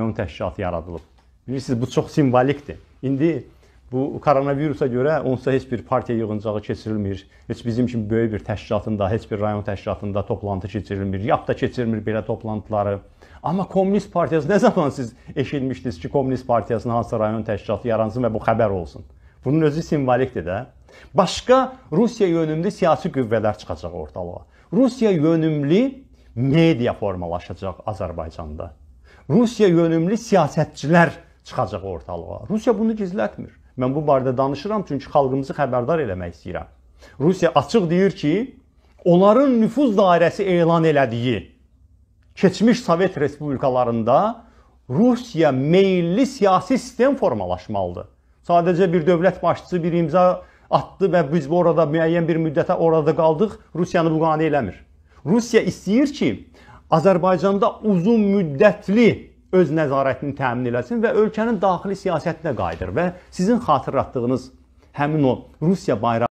ümumi təşkilat yaradılıb. Bilirsiniz, bu çox simvolikdir. İndi bu koronavirusa görə onsa heç bir partiya yığıncağı keçirilmir. Heç bizim kimi böyük bir təşkilatında, heç bir rayon təşkilatında toplantı keçirilmir. Yap da keçirmir belə toplantıları. Amma Komünist Partiyası nə zaman siz eşitmişdiniz ki, Komünist Partiyasının hansısa rayon təşkilatı yaransın və bu xəbər olsun? Bunun özü simvolikdir də. Başqa Rusiya yönümlü siyasi qüvvələr çıxacaq ortalığa. Rusiya yönümlü media formalaşacaq Azərbaycanda. Rusiya yönümlü siyasətçilər çıxacaq ortalığa. Rusiya bunu gizlətmir. Mən bu barədə danışıram çünki xalqımızı xəbərdar eləmək istəyirəm. Rusiya açıq deyir ki, onların nüfuz dairəsi elan elədiyi keçmiş Sovet respublikalarında Rusiya meylli siyasi sistem formalaşmalıdır. Sadəcə bir dövlət başçısı bir imza atdı və biz orada müəyyən bir müddətə orada qaldıq, Rusiyanı bu qane eləmir. Rusiya istəyir ki, Azərbaycanda uzun müddətli öz nəzarətini təmin eləsin və ölkənin daxili siyasətinə qayıdır və sizin xatırlatdığınız həmin o Rusiya bayrağı